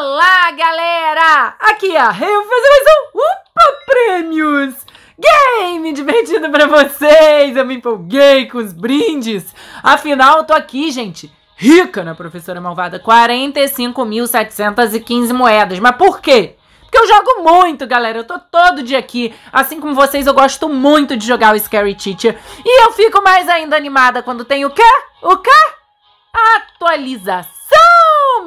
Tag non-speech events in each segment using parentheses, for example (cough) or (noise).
Olá, galera! Aqui é a Reu fazer mais um Upa Prêmios! Game divertido para vocês! Eu me empolguei com os brindes! Afinal, eu tô aqui, gente, rica na né, Professora Malvada. 45.715 moedas. Mas por quê? Porque eu jogo muito, galera. Eu tô todo dia aqui. Assim como vocês, eu gosto muito de jogar o Scary Teacher. E eu fico mais ainda animada quando tem o quê? O quê? Atualização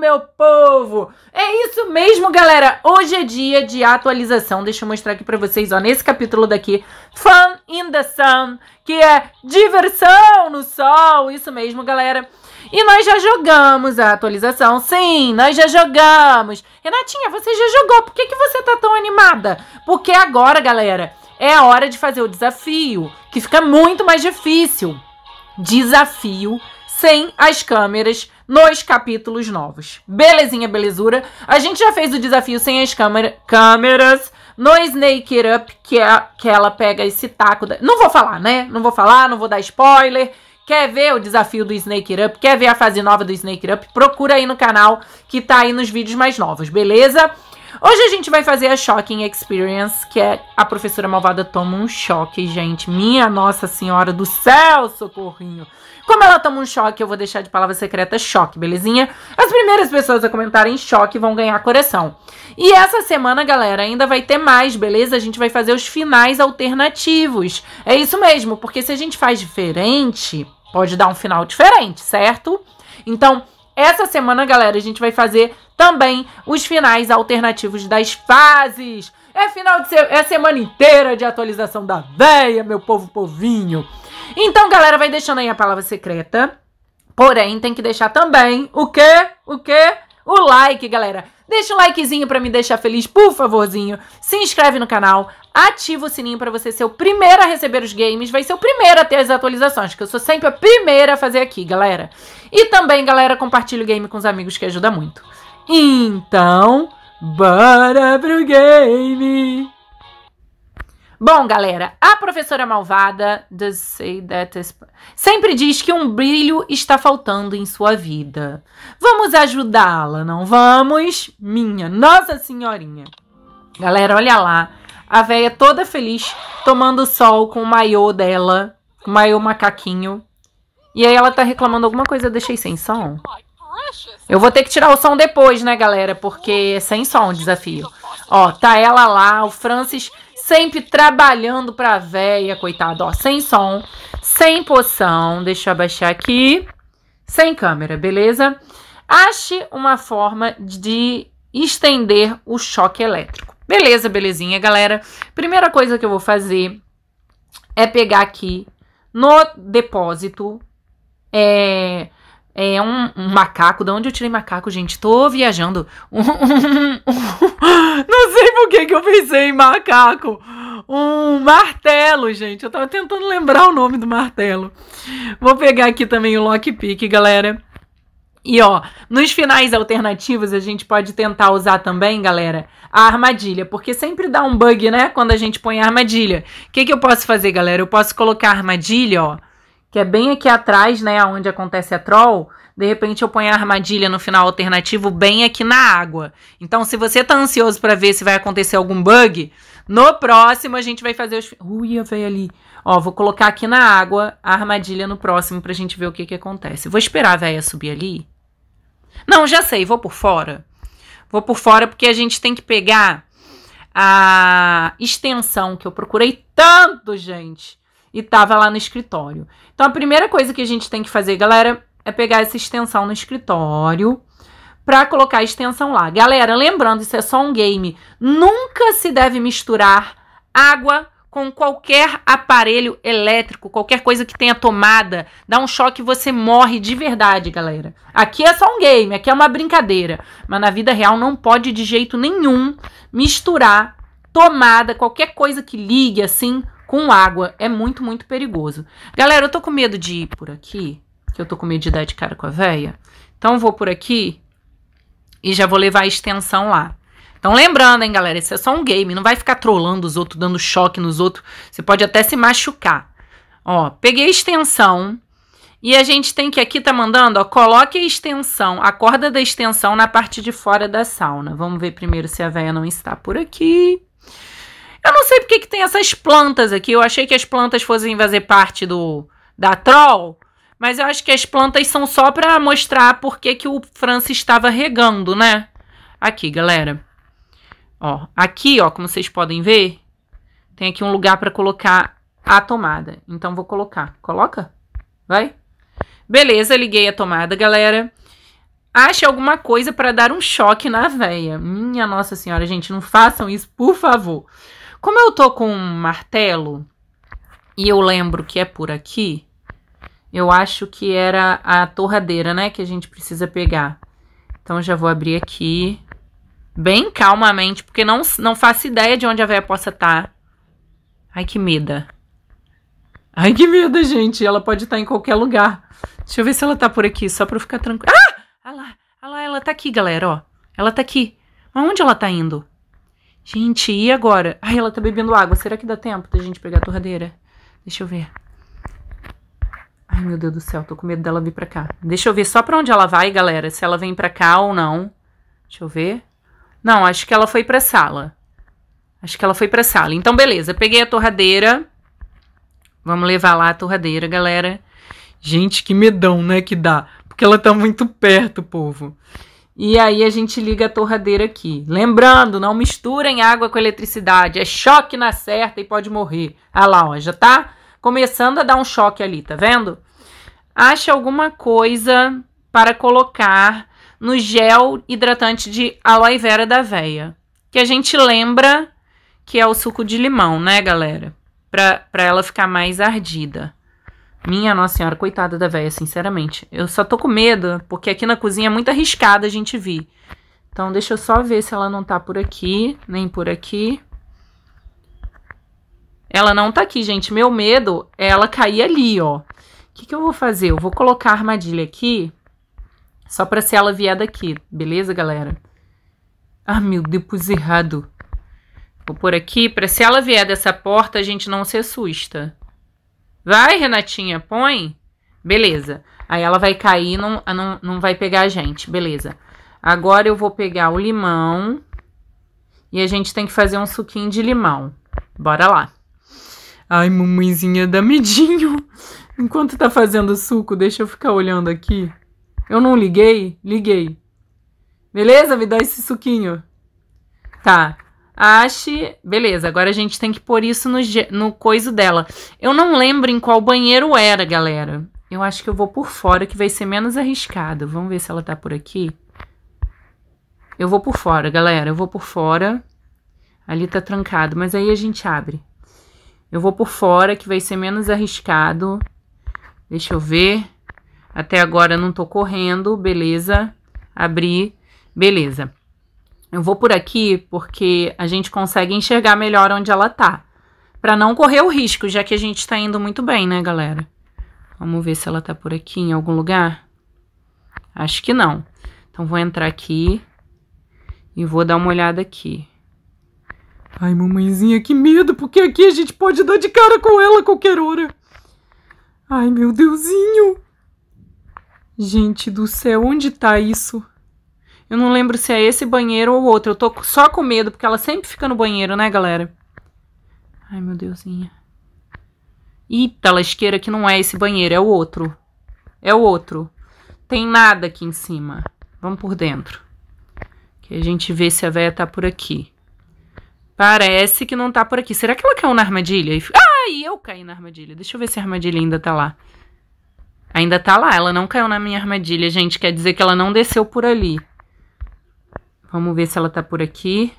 meu povo! É isso mesmo, galera! Hoje é dia de atualização. Deixa eu mostrar aqui pra vocês, ó, nesse capítulo daqui. Fun in the Sun, que é diversão no sol. Isso mesmo, galera. E nós já jogamos a atualização. Sim, nós já jogamos. Renatinha, você já jogou. Por que, que você tá tão animada? Porque agora, galera, é a hora de fazer o desafio, que fica muito mais difícil. Desafio sem as câmeras nos capítulos novos. Belezinha, belezura. A gente já fez o desafio sem as câmera, câmeras no Snake It Up, que, é, que ela pega esse taco. Da... Não vou falar, né? Não vou falar, não vou dar spoiler. Quer ver o desafio do Snake It Up? Quer ver a fase nova do Snake It Up? Procura aí no canal que tá aí nos vídeos mais novos, beleza? Hoje a gente vai fazer a Shocking Experience, que é a professora malvada toma um choque, gente. Minha Nossa Senhora do Céu, socorrinho. Como ela toma um choque, eu vou deixar de palavra secreta choque, belezinha? As primeiras pessoas a comentarem choque vão ganhar coração. E essa semana, galera, ainda vai ter mais, beleza? A gente vai fazer os finais alternativos. É isso mesmo, porque se a gente faz diferente, pode dar um final diferente, certo? Então, essa semana, galera, a gente vai fazer também os finais alternativos das fases. É final de se é semana inteira de atualização da veia, meu povo povinho. Então, galera, vai deixando aí a palavra secreta. Porém, tem que deixar também o quê? O quê? o like, galera. Deixa o likezinho para me deixar feliz, por favorzinho. Se inscreve no canal, ativa o sininho para você ser o primeiro a receber os games, vai ser o primeiro a ter as atualizações, que eu sou sempre a primeira a fazer aqui, galera. E também, galera, compartilha o game com os amigos que ajuda muito. Então, bora pro game! Bom, galera, a professora malvada is... sempre diz que um brilho está faltando em sua vida. Vamos ajudá-la, não vamos? Minha Nossa Senhorinha. Galera, olha lá. A véia toda feliz, tomando sol com o maiô dela, o maiô macaquinho. E aí ela tá reclamando alguma coisa, eu deixei sem som. Eu vou ter que tirar o som depois, né, galera? Porque é sem som o desafio. Ó, tá ela lá, o Francis sempre trabalhando pra véia, coitado, ó, sem som, sem poção. Deixa eu abaixar aqui. Sem câmera, beleza? Ache uma forma de estender o choque elétrico. Beleza, belezinha, galera? Primeira coisa que eu vou fazer é pegar aqui no depósito é, é um, um, macaco. De onde eu tirei macaco, gente? Tô viajando. (laughs) não sei por que, que eu pensei em macaco. Um martelo, gente. Eu tava tentando lembrar o nome do martelo. Vou pegar aqui também o lockpick, galera. E ó, nos finais alternativos a gente pode tentar usar também, galera, a armadilha, porque sempre dá um bug, né, quando a gente põe a armadilha. O que, que eu posso fazer, galera? Eu posso colocar a armadilha, ó que é bem aqui atrás, né, onde acontece a troll, de repente eu ponho a armadilha no final alternativo bem aqui na água. Então, se você tá ansioso para ver se vai acontecer algum bug, no próximo a gente vai fazer os... Uia, veio ali. Ó, vou colocar aqui na água a armadilha no próximo pra gente ver o que que acontece. Vou esperar a véia subir ali. Não, já sei, vou por fora. Vou por fora porque a gente tem que pegar a extensão que eu procurei tanto, gente e tava lá no escritório. Então a primeira coisa que a gente tem que fazer, galera, é pegar essa extensão no escritório para colocar a extensão lá. Galera, lembrando, isso é só um game. Nunca se deve misturar água com qualquer aparelho elétrico, qualquer coisa que tenha tomada, dá um choque e você morre de verdade, galera. Aqui é só um game, aqui é uma brincadeira, mas na vida real não pode de jeito nenhum misturar tomada, qualquer coisa que ligue assim com água é muito, muito perigoso. Galera, eu tô com medo de ir por aqui, que eu tô com medo de dar de cara com a véia. Então vou por aqui e já vou levar a extensão lá. Então lembrando, hein, galera, isso é só um game, não vai ficar trolando os outros, dando choque nos outros, você pode até se machucar. Ó, peguei a extensão e a gente tem que aqui tá mandando, ó, coloque a extensão, a corda da extensão na parte de fora da sauna. Vamos ver primeiro se a véia não está por aqui. Eu não sei porque que tem essas plantas aqui. Eu achei que as plantas fossem fazer parte do da Troll. Mas eu acho que as plantas são só para mostrar por que o Francis estava regando, né? Aqui, galera. Ó, aqui, ó, como vocês podem ver, tem aqui um lugar para colocar a tomada. Então vou colocar. Coloca? Vai? Beleza, liguei a tomada, galera. Ache alguma coisa para dar um choque na veia. Minha Nossa Senhora, gente, não façam isso, por favor. Como eu tô com um martelo e eu lembro que é por aqui, eu acho que era a torradeira, né, que a gente precisa pegar. Então já vou abrir aqui bem calmamente, porque não não faço ideia de onde a véia possa estar. Tá. Ai que medo. Ai que medo, gente. Ela pode estar tá em qualquer lugar. Deixa eu ver se ela tá por aqui, só para ficar tranquila. Ah! Olha ah lá, ah lá, ela tá aqui, galera, ó. Ela tá aqui. Mas onde ela tá indo? Gente, e agora? Ai, ela tá bebendo água. Será que dá tempo da gente pegar a torradeira? Deixa eu ver. Ai, meu Deus do céu, tô com medo dela vir pra cá. Deixa eu ver só pra onde ela vai, galera. Se ela vem pra cá ou não. Deixa eu ver. Não, acho que ela foi pra sala. Acho que ela foi pra sala. Então, beleza. Peguei a torradeira. Vamos levar lá a torradeira, galera. Gente, que medão, né, que dá. Porque ela tá muito perto, povo. E aí a gente liga a torradeira aqui. Lembrando, não misturem água com eletricidade. É choque na certa e pode morrer. Olha ah lá, ó, já tá começando a dar um choque ali, tá vendo? Acha alguma coisa para colocar no gel hidratante de aloe vera da veia. Que a gente lembra que é o suco de limão, né, galera? Para ela ficar mais ardida. Minha Nossa Senhora, coitada da velha, sinceramente. Eu só tô com medo, porque aqui na cozinha é muito arriscada a gente vir. Então deixa eu só ver se ela não tá por aqui, nem por aqui. Ela não tá aqui, gente. Meu medo é ela cair ali, ó. O que, que eu vou fazer? Eu vou colocar a armadilha aqui, só pra se ela vier daqui, beleza, galera? Ah, meu Deus, pus errado. Vou por aqui, pra se ela vier dessa porta, a gente não se assusta. Vai, Renatinha, põe. Beleza. Aí ela vai cair, não, não, não vai pegar a gente. Beleza. Agora eu vou pegar o limão. E a gente tem que fazer um suquinho de limão. Bora lá. Ai, mamãezinha, dá medinho. (laughs) Enquanto tá fazendo suco, deixa eu ficar olhando aqui. Eu não liguei? Liguei. Beleza? Me dá esse suquinho. Tá ache. Beleza, agora a gente tem que pôr isso no, no coiso dela. Eu não lembro em qual banheiro era, galera. Eu acho que eu vou por fora, que vai ser menos arriscado. Vamos ver se ela tá por aqui. Eu vou por fora, galera. Eu vou por fora. Ali tá trancado, mas aí a gente abre. Eu vou por fora, que vai ser menos arriscado. Deixa eu ver. Até agora não tô correndo, beleza. Abri, beleza. Eu vou por aqui porque a gente consegue enxergar melhor onde ela tá. Para não correr o risco, já que a gente tá indo muito bem, né, galera? Vamos ver se ela tá por aqui em algum lugar. Acho que não. Então vou entrar aqui e vou dar uma olhada aqui. Ai, mamãezinha, que medo, porque aqui a gente pode dar de cara com ela a qualquer hora. Ai, meu Deusinho. Gente do céu, onde tá isso? Eu não lembro se é esse banheiro ou outro. Eu tô só com medo, porque ela sempre fica no banheiro, né, galera? Ai, meu Deusinha. Eita, lasqueira, que não é esse banheiro, é o outro. É o outro. Tem nada aqui em cima. Vamos por dentro. Que a gente vê se a véia tá por aqui. Parece que não tá por aqui. Será que ela caiu na armadilha? Ai, eu caí na armadilha. Deixa eu ver se a armadilha ainda tá lá. Ainda tá lá, ela não caiu na minha armadilha, gente. Quer dizer que ela não desceu por ali. Vamos ver se ela tá por aqui.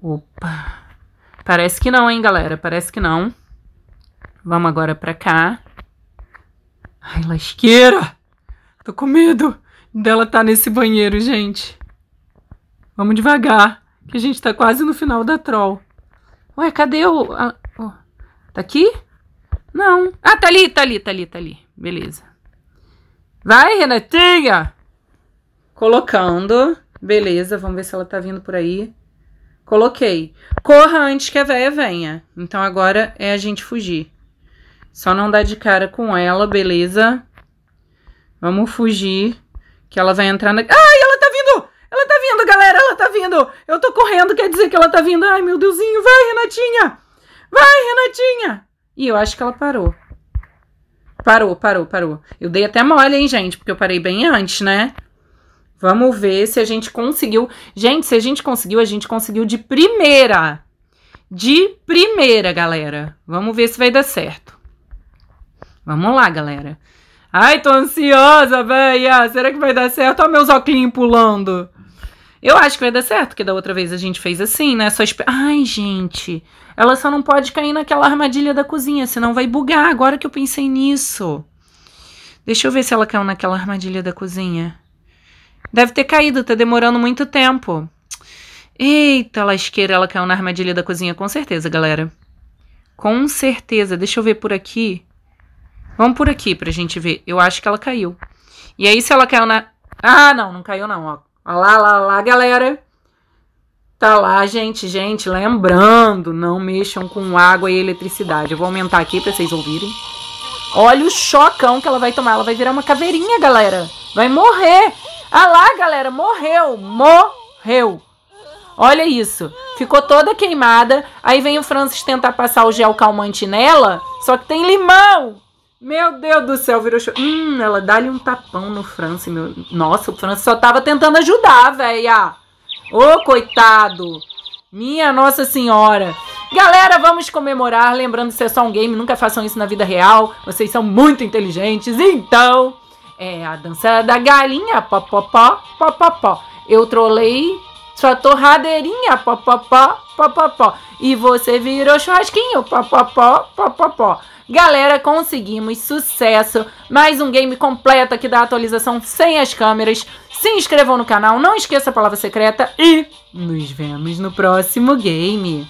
Opa. Parece que não, hein, galera? Parece que não. Vamos agora pra cá. Ai, lasqueira! Tô com medo dela tá nesse banheiro, gente. Vamos devagar, que a gente tá quase no final da troll. Ué, cadê o... A, tá aqui? Não. Ah, tá ali, tá ali, tá ali, tá ali. Beleza. Vai, Renatinha! Colocando. Beleza, vamos ver se ela tá vindo por aí. Coloquei. Corra antes que a véia venha. Então agora é a gente fugir. Só não dar de cara com ela, beleza? Vamos fugir. Que ela vai entrar na. Ai, ela tá vindo! Ela tá vindo, galera! Ela tá vindo! Eu tô correndo, quer dizer que ela tá vindo. Ai, meu Deusinho, vai, Renatinha! Vai, Renatinha! E eu acho que ela parou. Parou, parou, parou. Eu dei até mole, hein, gente? Porque eu parei bem antes, né? Vamos ver se a gente conseguiu. Gente, se a gente conseguiu, a gente conseguiu de primeira. De primeira, galera. Vamos ver se vai dar certo. Vamos lá, galera. Ai, tô ansiosa, velha. Será que vai dar certo? Olha meus óculos pulando. Eu acho que vai dar certo, porque da outra vez a gente fez assim, né? Só esp... Ai, gente. Ela só não pode cair naquela armadilha da cozinha, senão vai bugar. Agora que eu pensei nisso. Deixa eu ver se ela caiu naquela armadilha da cozinha. Deve ter caído, tá demorando muito tempo. Eita, lasqueira, ela caiu na armadilha da cozinha, com certeza, galera. Com certeza. Deixa eu ver por aqui. Vamos por aqui pra gente ver. Eu acho que ela caiu. E aí, se ela caiu na. Ah, não, não caiu, não. Ó. Olha lá, lá, lá, galera. Tá lá, gente, gente. Lembrando, não mexam com água e eletricidade. Eu vou aumentar aqui pra vocês ouvirem. Olha o chocão que ela vai tomar. Ela vai virar uma caveirinha, galera. Vai morrer. Ah lá, galera, morreu, morreu. Olha isso. Ficou toda queimada. Aí vem o Francis tentar passar o gel calmante nela, só que tem limão. Meu Deus do céu, virou show. Hum, ela dá-lhe um tapão no Francis. Meu... Nossa, o Francis só tava tentando ajudar, velha. Ô, oh, coitado. Minha Nossa Senhora. Galera, vamos comemorar. Lembrando que isso é só um game, nunca façam isso na vida real. Vocês são muito inteligentes. Então, é a dança da galinha, pó, pó, pó, pó, pó, pó. Eu trolei sua torradeirinha, pó, pó, pó, pó, pó, pó. E você virou churrasquinho, pó, pó, pó, pó, pó, pó. Galera, conseguimos sucesso. Mais um game completo aqui da atualização sem as câmeras. Se inscrevam no canal, não esqueça a palavra secreta e nos vemos no próximo game.